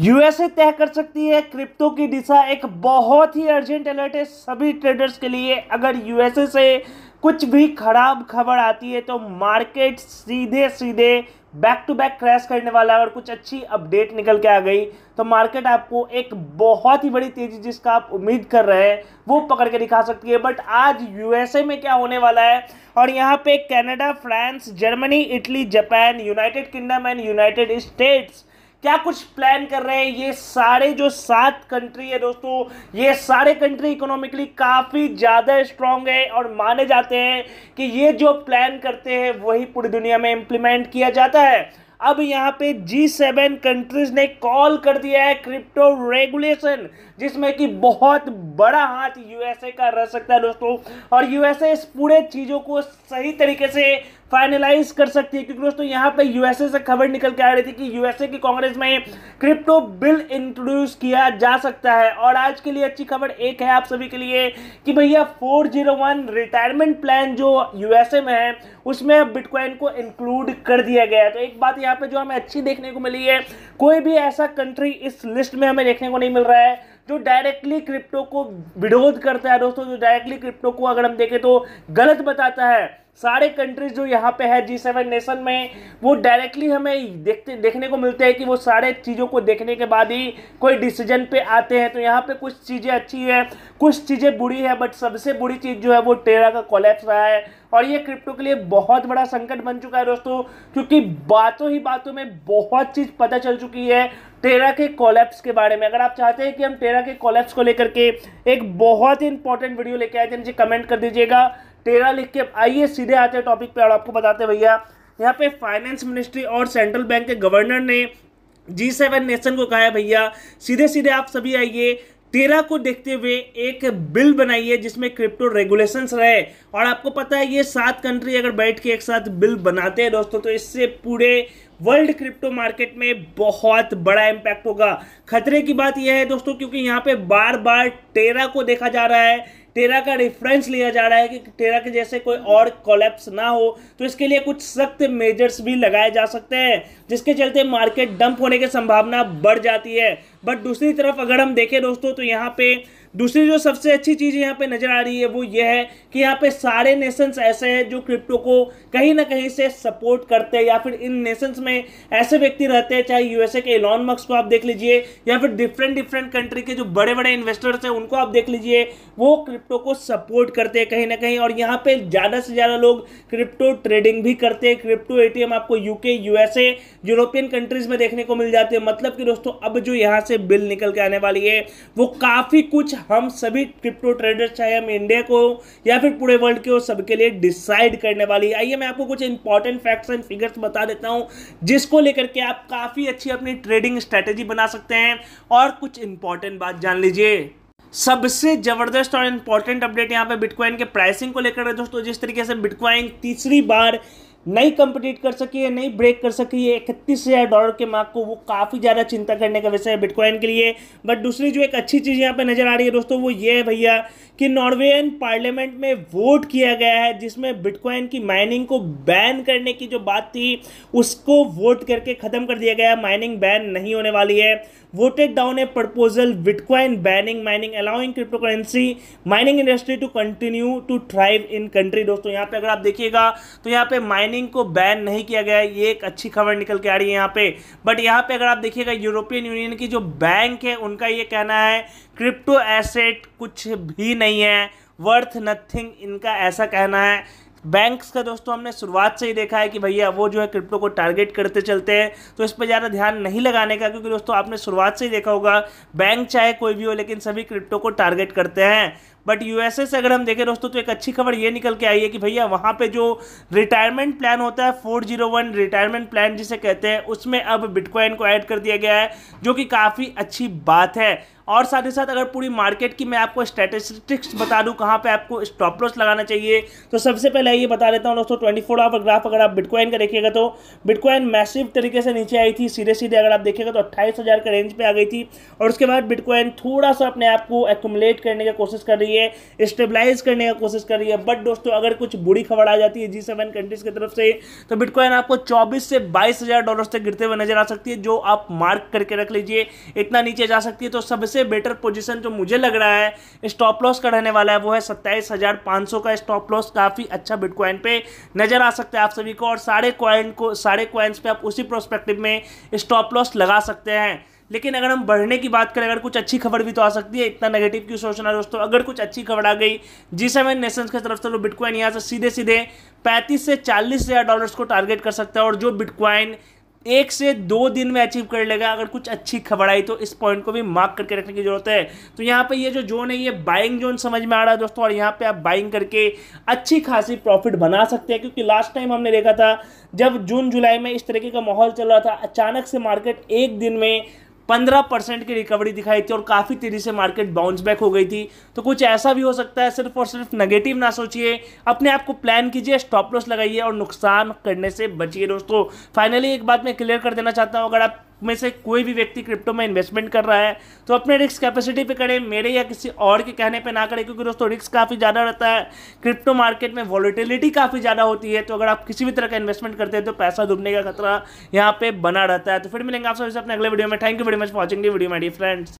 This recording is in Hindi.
यूएसए तय कर सकती है क्रिप्टो की दिशा एक बहुत ही अर्जेंट अलर्ट है सभी ट्रेडर्स के लिए अगर यूएसए से कुछ भी खराब खबर आती है तो मार्केट सीधे सीधे बैक टू बैक क्रैश करने वाला है और कुछ अच्छी अपडेट निकल के आ गई तो मार्केट आपको एक बहुत ही बड़ी तेजी जिसका आप उम्मीद कर रहे हैं वो पकड़ के दिखा सकती है बट आज यूएसए में क्या होने वाला है और यहाँ पे Canada France Germany Italy Japan United Kingdom and United States क्या कुछ प्लान कर रहे हैं ये सारे जो सात कंट्री है दोस्तों ये सारे कंट्री इकोनॉमिकली काफ़ी ज़्यादा स्ट्रांग है और माने जाते हैं कि ये जो प्लान करते हैं वही पूरी दुनिया में इम्प्लीमेंट किया जाता है अब यहाँ पे जी सेवन कंट्रीज ने कॉल कर दिया है क्रिप्टो रेगुलेशन जिसमें कि बहुत बड़ा हाथ यूएसए का रह सकता है दोस्तों और यूएसए इस पूरे चीज़ों को सही तरीके से फाइनलाइज कर सकती है क्योंकि दोस्तों यहाँ पे यूएसए से खबर निकल के आ रही थी कि यूएसए की कांग्रेस में क्रिप्टो बिल इंट्रोड्यूस किया जा सकता है और आज के लिए अच्छी खबर एक है आप सभी के लिए कि भैया 401 रिटायरमेंट प्लान जो यूएसए में है उसमें अब बिटकॉइन को इंक्लूड कर दिया गया है तो एक बात यहाँ पे जो हमें अच्छी देखने को मिली है कोई भी ऐसा कंट्री इस लिस्ट में हमें देखने को नहीं मिल रहा है जो डायरेक्टली क्रिप्टो को विरोध करता है दोस्तों जो डायरेक्टली क्रिप्टो को अगर हम देखें तो गलत बताता है सारे कंट्रीज जो यहाँ पे है जी सेवन नेशन में वो डायरेक्टली हमें देखते देखने को मिलते हैं कि वो सारे चीज़ों को देखने के बाद ही कोई डिसीजन पे आते हैं तो यहाँ पे कुछ चीज़ें अच्छी है कुछ चीज़ें बुरी है बट सबसे बुरी चीज़ जो है वो टेरा का कोलेप्स रहा है और ये क्रिप्टो के लिए बहुत बड़ा संकट बन चुका है दोस्तों क्योंकि बातों ही बातों में बहुत चीज़ पता चल चुकी है टेरा के कॉलेप्स के बारे में अगर आप चाहते हैं कि हम टेरा के कॉलेप्स को लेकर के एक बहुत ही इंपॉर्टेंट वीडियो लेके आए थे मुझे कमेंट कर दीजिएगा टेरा लिख के आइए सीधे आते हैं टॉपिक पे और आपको बताते हैं भैया यहाँ पे फाइनेंस मिनिस्ट्री और सेंट्रल बैंक के गवर्नर ने जी सेवन नेशन को कहा है भैया सीधे सीधे आप सभी आइए तेरह को देखते हुए एक बिल बनाई है जिसमें क्रिप्टो रेगुलेशंस रहे और आपको पता है ये सात कंट्री अगर बैठ के एक साथ बिल बनाते हैं दोस्तों तो इससे पूरे वर्ल्ड क्रिप्टो मार्केट में बहुत बड़ा इम्पैक्ट होगा खतरे की बात यह है दोस्तों क्योंकि यहाँ पे बार बार टेरा को देखा जा रहा है टेरा का रेफरेंस लिया जा रहा है कि टेरा के जैसे कोई और कोलेप्स ना हो तो इसके लिए कुछ सख्त मेजर्स भी लगाए जा सकते हैं जिसके चलते मार्केट डंप होने की संभावना बढ़ जाती है बट दूसरी तरफ अगर हम देखें दोस्तों तो यहाँ पे दूसरी जो सबसे अच्छी चीज़ यहाँ पे नज़र आ रही है वो ये है कि यहाँ पे सारे नेशंस ऐसे हैं जो क्रिप्टो को कहीं ना कहीं से सपोर्ट करते हैं या फिर इन नेशंस में ऐसे व्यक्ति रहते हैं चाहे यूएसए के इलॉन मक्स को आप देख लीजिए या फिर डिफरेंट डिफरेंट कंट्री के जो बड़े बड़े इन्वेस्टर्स हैं उनको आप देख लीजिए वो क्रिप्टो को सपोर्ट करते हैं कहीं ना कहीं और यहाँ पर ज़्यादा से ज़्यादा लोग क्रिप्टो ट्रेडिंग भी करते हैं क्रिप्टो ए आपको यूके यूएसए यूरोपियन कंट्रीज़ में देखने को मिल जाते हैं मतलब कि दोस्तों अब जो यहाँ से बिल निकल के आने वाली है वो काफ़ी कुछ हम सभी क्रिप्टो ट्रेडर्स चाहे हम इंडिया को या फिर पूरे वर्ल्ड के सबके लिए डिसाइड करने वाली है आइए मैं आपको कुछ इंपॉर्टेंट फैक्ट्स एंड फिगर्स बता देता हूँ जिसको लेकर के आप काफ़ी अच्छी अपनी ट्रेडिंग स्ट्रैटेजी बना सकते हैं और कुछ इंपॉर्टेंट बात जान लीजिए सबसे ज़बरदस्त और इंपॉर्टेंट अपडेट यहाँ पे बिटकॉइन के प्राइसिंग को लेकर है दोस्तों जिस तरीके से बिटकॉइन तीसरी बार नहीं कंपटीट कर सकी है नहीं ब्रेक कर सकी है इकतीस हज़ार डॉलर के मार्क को वो काफ़ी ज़्यादा चिंता करने का विषय है बिटकॉइन के लिए बट दूसरी जो एक अच्छी चीज़ यहाँ पे नज़र आ रही है दोस्तों वो ये है भैया कि नॉर्वेन पार्लियामेंट में वोट किया गया है जिसमें बिटकॉइन की माइनिंग को बैन करने की जो बात थी उसको वोट करके ख़त्म कर दिया गया माइनिंग बैन नहीं होने वाली है voted down a proposal bitcoin banning mining allowing crypto currency mining industry to continue to thrive in country दोस्तों यहाँ पे अगर आप देखिएगा तो यहाँ पे माइनिंग को बैन नहीं किया गया ये एक अच्छी खबर निकल के आ रही है यहाँ पे बट यहाँ पे अगर आप देखिएगा यूरोपियन यूनियन की जो बैंक है उनका ये कहना है क्रिप्टो एसेट कुछ भी नहीं नहीं है वर्थ नथिंग इनका ऐसा कहना है बैंक्स का दोस्तों हमने शुरुआत से ही देखा है कि भैया वो जो है क्रिप्टो को टारगेट करते चलते हैं तो इस पर ज़्यादा ध्यान नहीं लगाने का क्योंकि दोस्तों आपने शुरुआत से ही देखा होगा बैंक चाहे कोई भी हो लेकिन सभी क्रिप्टो को टारगेट करते हैं बट यूएसए से अगर हम देखें दोस्तों तो एक अच्छी खबर ये निकल के आई है कि भैया वहाँ पे जो रिटायरमेंट प्लान होता है four zero one retirement plan जिसे कहते हैं उसमें अब बिटकॉइन को ऐड कर दिया गया है जो कि काफ़ी अच्छी बात है और साथ ही साथ अगर पूरी मार्केट की मैं आपको स्टेटिस्टिक्स बता दूं कहाँ पे आपको स्टॉप लॉस लगाना चाहिए तो सबसे पहले ये बता देता हूँ दोस्तों ट्वेंटी फोर आवर ग्राफ अगर आप बिटकॉइन का देखिएगा तो बिटकॉइन मैसिव तरीके से नीचे आई थी सीधे सीधे अगर आप देखिएगा तो अट्ठाईस हज़ार के रेंज पे आ गई थी और उसके बाद बिटकॉइन थोड़ा सा अपने आप को एकोमलेट करने की कोशिश कर रही है रही है स्टेबलाइज करने का कोशिश कर रही है बट दोस्तों अगर कुछ बुरी खबर आ जाती है जी सेवन कंट्रीज की तरफ से तो बिटकॉइन आपको चौबीस से बाईस हजार डॉलर तक गिरते हुए नजर आ सकती है जो आप मार्क करके रख लीजिए इतना नीचे जा सकती है तो सबसे बेटर पोजिशन जो मुझे लग रहा है स्टॉप लॉस का रहने वाला है वो है सत्ताईस का स्टॉप लॉस काफ़ी अच्छा बिटकॉइन पे नजर आ सकता है आप सभी को और सारे क्वाइन को सारे क्वाइंस पे आप उसी प्रोस्पेक्टिव में स्टॉप लॉस लगा सकते हैं लेकिन अगर हम बढ़ने की बात करें अगर कुछ अच्छी खबर भी तो आ सकती है इतना नेगेटिव क्यों सोचना दोस्तों अगर कुछ अच्छी खबर आ गई जी सेवन नेशंस की तरफ से तो बिटकॉइन यहाँ से सीधे सीधे पैंतीस से चालीस हज़ार डॉलर्स को टारगेट कर सकता है और जो बिटकॉइन एक से दो दिन में अचीव कर लेगा अगर कुछ अच्छी खबर आई तो इस पॉइंट को भी मार्क करके रखने की जरूरत है तो यहाँ पे ये जो जोन है ये बाइंग जोन समझ में आ रहा है दोस्तों और यहाँ पे आप बाइंग करके अच्छी खासी प्रॉफिट बना सकते हैं क्योंकि लास्ट टाइम हमने देखा था जब जून जुलाई में इस तरीके का माहौल चल रहा था अचानक से मार्केट एक दिन में पंद्रह परसेंट की रिकवरी दिखाई थी और काफ़ी तेज़ी से मार्केट बाउंस बैक हो गई थी तो कुछ ऐसा भी हो सकता है सिर्फ और सिर्फ नेगेटिव ना सोचिए अपने आप को प्लान कीजिए स्टॉप लॉस लगाइए और नुकसान करने से बचिए दोस्तों फाइनली एक बात मैं क्लियर कर देना चाहता हूँ अगर आप में से कोई भी व्यक्ति क्रिप्टो में इन्वेस्टमेंट कर रहा है तो अपने रिस्क कैपेसिटी पे करें मेरे या किसी और के कहने पे ना करें क्योंकि दोस्तों रिस्क काफ़ी ज़्यादा रहता है क्रिप्टो मार्केट में वॉलिटिलिटी काफ़ी ज़्यादा होती है तो अगर आप किसी भी तरह का इन्वेस्टमेंट करते हैं तो पैसा डूबने का खतरा यहाँ पे बना रहता है तो फिर मिलेंगे आप सबसे अपने अगले वीडियो में thank you very much watching the video my dear friends